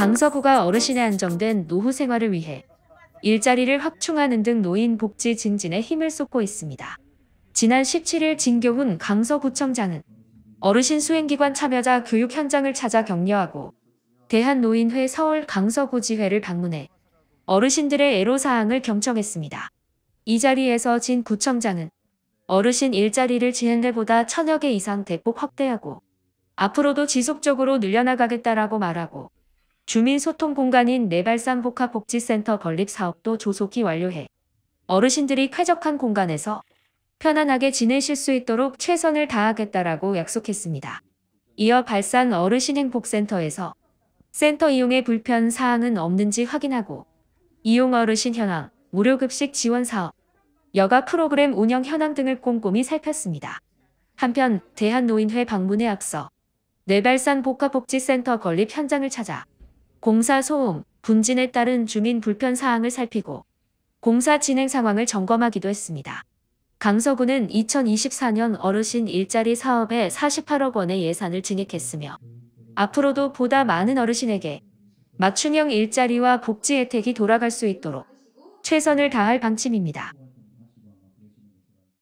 강서구가 어르신의 안정된 노후 생활을 위해 일자리를 확충하는 등 노인 복지 증진에 힘을 쏟고 있습니다. 지난 17일 진교훈 강서구청장은 어르신 수행기관 참여자 교육 현장을 찾아 격려하고 대한노인회 서울 강서구지회를 방문해 어르신들의 애로사항을 경청했습니다. 이 자리에서 진 구청장은 어르신 일자리를 지난해보다 천여 개 이상 대폭 확대하고 앞으로도 지속적으로 늘려나가겠다라고 말하고 주민소통 공간인 내발산 복합복지센터 건립 사업도 조속히 완료해 어르신들이 쾌적한 공간에서 편안하게 지내실 수 있도록 최선을 다하겠다라고 약속했습니다. 이어 발산 어르신행복센터에서 센터 이용에 불편 사항은 없는지 확인하고 이용 어르신 현황, 무료급식 지원 사업, 여가 프로그램 운영 현황 등을 꼼꼼히 살폈습니다. 한편 대한노인회 방문에 앞서 내발산 복합복지센터 건립 현장을 찾아 공사 소음, 분진에 따른 주민 불편 사항을 살피고 공사 진행 상황을 점검하기도 했습니다. 강서구는 2024년 어르신 일자리 사업에 48억 원의 예산을 증액했으며 앞으로도 보다 많은 어르신에게 맞춤형 일자리와 복지 혜택이 돌아갈 수 있도록 최선을 다할 방침입니다.